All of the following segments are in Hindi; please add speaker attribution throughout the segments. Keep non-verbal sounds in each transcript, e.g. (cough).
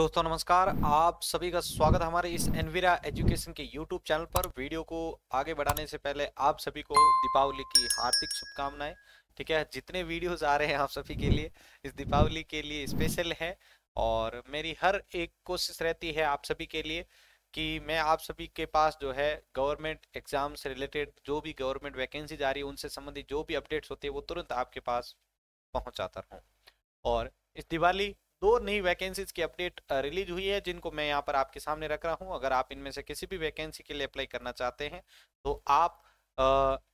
Speaker 1: दोस्तों नमस्कार आप सभी का स्वागत हमारे इस एनविरा एजुकेशन के यूट्यूब चैनल पर वीडियो को आगे बढ़ाने से पहले आप सभी को दीपावली की हार्दिक शुभकामनाएं ठीक है जितने वीडियोस आ रहे हैं आप सभी के लिए इस दीपावली के लिए स्पेशल है और मेरी हर एक कोशिश रहती है आप सभी के लिए कि मैं आप सभी के पास जो है गवर्नमेंट एग्जाम से रिलेटेड जो भी गवर्नमेंट वैकेंसीज आ रही है उनसे संबंधित जो भी अपडेट्स होते हैं वो तुरंत आपके पास पहुँचाता रहूँ और इस दिवाली दो नई वैकेंसीज की अपडेट रिलीज हुई है जिनको मैं यहाँ पर आपके सामने रख रहा हूँ अगर आप इनमें से किसी भी वैकेंसी के लिए अप्लाई करना चाहते हैं तो आप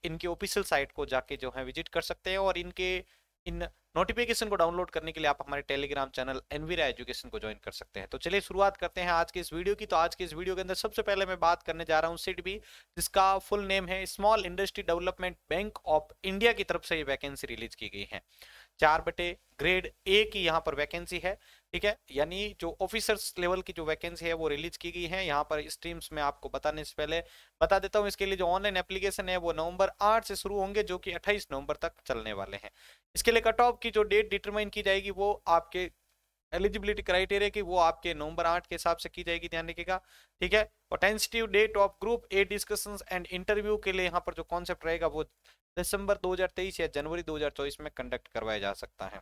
Speaker 1: इनके ऑफिशियल साइट को जाके जो है विजिट कर सकते हैं और इनके इन नोटिफिकेशन को डाउनलोड करने के लिए आप हमारे टेलीग्राम चैनल एनवीरा एजुकेशन को ज्वाइन कर सकते हैं तो चलिए शुरुआत करते हैं आज के इस वीडियो की तो आज के इस वीडियो के अंदर सबसे पहले मैं बात करने जा रहा हूँ सिट भी जिसका फुल नेम है small industry development bank of India की तरफ से ये वैकेंसी रिलीज की गई है चार बटे ग्रेड ए की यहाँ पर वैकेंसी है ठीक है यानी जो ऑफिसर्स लेवल की जो वैकेंसी है वो रिलीज की गई है यहाँ पर स्ट्रीम्स में आपको बताने से पहले बता देता हूँ इसके लिए जो ऑनलाइन एप्लीकेशन है वो नवंबर आठ से शुरू होंगे जो कि अट्ठाईस नवंबर तक चलने वाले हैं इसके लिए कट ऑफ की जो डेट डिटरमाइन की जाएगी वो आपके एलिजिबिलिटी क्राइटेरिया की वो आपके नवंबर आठ के हिसाब से की जाएगी ध्यान रखिएगा ठीक है और tentative date of group A discussion and interview के लिए यहाँ पर जो कॉन्सेप्ट रहेगा वो दिसंबर 2023 या जनवरी 2024 में कंडक्ट करवाया जा सकता है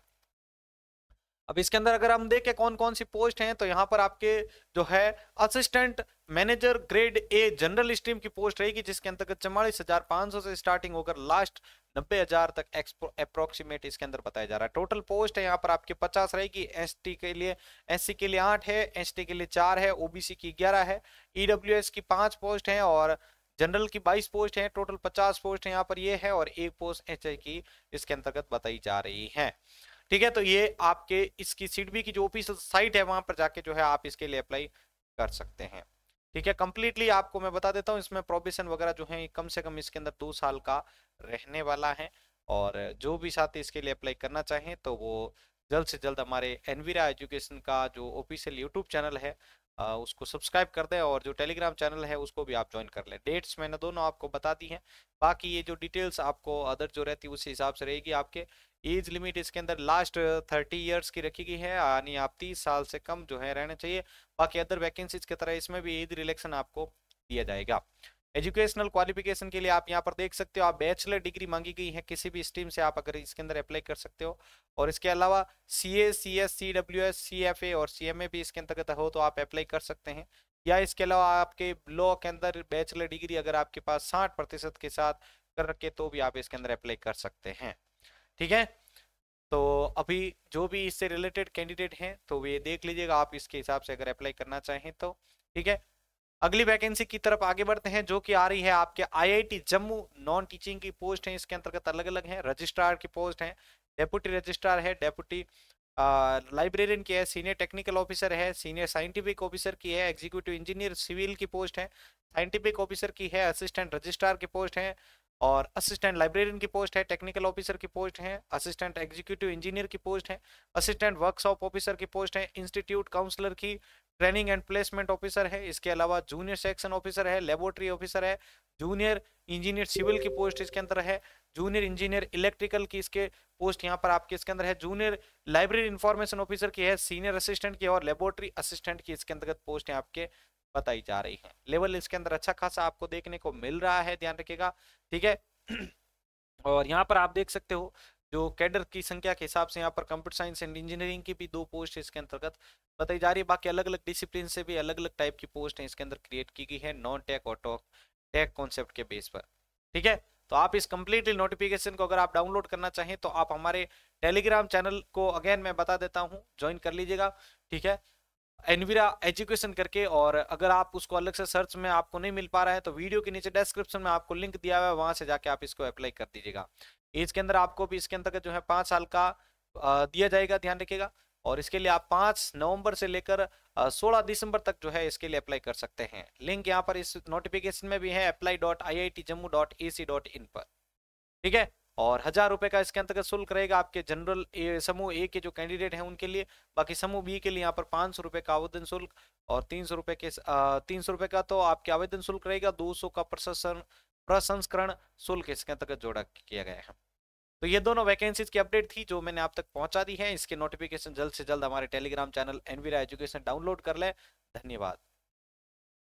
Speaker 1: अब इसके अंदर अगर हम देखें कौन कौन सी पोस्ट हैं तो यहाँ पर आपके जो है assistant manager grade A general stream की पोस्ट रहेगी जिसके अंतर्गत चवालीस हजार पांच सौ से स्टार्टिंग होकर लास्ट नब्बे हजार तक अप्रोक्सीमेट इसके अंदर बताया जा रहा है टोटल पोस्ट है यहाँ पर आपके पचास रहेगी एस के लिए एस के लिए आठ है एस के लिए चार है ओबीसी की ग्यारह है ईडब्ल्यू e की पांच पोस्ट है और जनरल की 22 पोस्ट है टोटल 50 पोस्ट हैं यहाँ पर ये है और एक पोस्ट एच की इसके अंतर्गत बताई जा रही है ठीक है तो ये आपके इसकी सीडबी की जो ऑफिसियल साइट है वहां पर जाके जो है आप इसके लिए अप्लाई कर सकते हैं ठीक है कम्प्लीटली आपको मैं बता देता हूँ इसमें प्रोबेशन वगैरह जो है कम से कम इसके अंदर दो साल का रहने वाला है और जो भी साथी इसके लिए अप्लाई करना चाहें तो वो जल्द से जल्द हमारे एनवीरा एजुकेशन का जो ऑफिशियल यूट्यूब चैनल है उसको सब्सक्राइब कर दें और जो टेलीग्राम चैनल है उसको भी आप ज्वाइन कर लें डेट्स मैंने दोनों आपको बता दी हैं बाकी ये जो डिटेल्स आपको अदर जो रहती है उसी हिसाब से रहेगी आपके एज लिमिट इसके अंदर लास्ट थर्टी ईयर्स की रखी गई है यानी आप तीस साल से कम जो है रहना चाहिए बाकी अदर वैकेंसीज की तरह इसमें भी एज रिलेक्शन आपको दिया जाएगा एजुकेशनल क्वालिफिकेशन के लिए आप यहाँ पर देख सकते हो आप बैचलर डिग्री मांगी गई है किसी भी स्ट्रीम से आप अगर इसके अंदर अप्लाई कर सकते हो और इसके अलावा C A C S C W S C F A और सी एम ए भी इसके अंतर्गत हो तो आप अप्लाई कर सकते हैं या इसके अलावा आपके लॉ के अंदर बैचलर डिग्री अगर आपके पास साठ प्रतिशत के साथ कर रखे तो भी आप इसके अंदर अप्लाई कर सकते हैं ठीक है तो अभी जो भी इससे रिलेटेड कैंडिडेट हैं तो वे देख लीजिएगा आप इसके हिसाब से अगर अप्लाई करना चाहें तो ठीक है अगली वैकेंसी की तरफ आगे बढ़ते हैं जो कि आ रही है आपके आईआईटी जम्मू नॉन टीचिंग की पोस्ट है इसके अंतर्गत अलग अलग हैं रजिस्ट्रार की पोस्ट है डेप्यूटी रजिस्ट्रार है डेप्यूटी लाइब्रेरियन की है सीनियर टेक्निकल ऑफिसर है सीनियर साइंटिफिक ऑफिसर की है एग्जीक्यूटिव इंजीनियर सिविल की पोस्ट है साइंटिफिक ऑफिसर की है असिस्टेंट रजिस्ट्रार की पोस्ट है और असिस्टेंट लाइब्रेरियन की पोस्ट है टेक्निकल ऑफिसर की पोस्ट है असिस्टेंट एग्जीक्यूटिव इंजीनियर की पोस्ट है असिस्टेंट वर्कशॉप ऑफिसर की पोस्ट है इंस्टीट्यूट काउंसलर की ट्रेनिंग एंड प्लेसमेंट ऑफिसर है इसके अलावा जूनियर सेक्शन ऑफिसर है लेबोरेटरी ऑफिसर है जूनियर इंजीनियर सिविल की पोस्ट इसके अंदर है जूनियर इंजीनियर इलेक्ट्रिकल की इसके पोस्ट यहाँ पर आपके इसके अंदर है जूनियर लाइब्रेरी इंफॉर्मेशन ऑफिसर की है सीनियर असिस्टेंट की और लेबोरेटरी असिस्टेंट की इसके अंतर्गत पोस्ट है आपके बताई जा रही है लेवल इसके अंदर अच्छा खासा आपको देखने को मिल रहा है ध्यान रखिएगा ठीक है (clears throat) और यहाँ पर आप देख सकते हो जो कैडर की संख्या के हिसाब से यहाँ पर कंप्यूटर साइंस एंड इंजीनियरिंग की भी दो पोस्ट इसके अंतर्गत बताई जा रही है बाकी अलग अलग डिसिप्लिन से भी अलग अलग टाइप की पोस्ट है इसके अंदर क्रिएट की गई है नॉन टेक और टॉक टेक कॉन्सेप्ट के बेस पर ठीक है तो आप इस कम्प्लीटली नोटिफिकेशन को अगर आप डाउनलोड करना चाहें तो आप हमारे टेलीग्राम चैनल को अगेन मैं बता देता हूँ ज्वाइन कर लीजिएगा ठीक है एनविरा एजुकेशन करके और अगर आप उसको अलग से सर्च में आपको नहीं मिल पा रहा है तो वीडियो के नीचे डिस्क्रिप्शन में आपको लिंक दिया हुआ है वहां से जाके आप इसको अप्लाई कर दीजिएगा एज के अंदर आपको भी इसके अंतर्गत जो है पाँच साल का दिया जाएगा ध्यान रखिएगा और इसके लिए आप पाँच नवंबर से लेकर सोलह दिसंबर तक जो है इसके लिए अप्लाई कर सकते हैं लिंक यहाँ पर इस नोटिफिकेशन में भी है apply dot I I T Jammu dot A C dot in पर ठीक है और हजार रुपए का इसके अंतर्गत शुल्क रहेगा आपके जनरल समूह ए के जो कैंडिडेट हैं उनके लिए बाकी समूह बी के लिए यहाँ पर पाँच सौ रुपये का आवेदन शुल्क और तीन सौ रुपये के तीन सौ रुपये का तो आपके आवेदन शुल्क रहेगा दो सौ का प्रशासन प्रसंस्करण शुल्क इसके अंतर्गत जोड़ा किया गया है तो ये दोनों वैकेंसीज की अपडेट थी जो मैंने आप तक पहुंचा दी है इसके नोटिफिकेशन जल्द से जल्द हमारे Telegram channel Envira education download कर लें धन्यवाद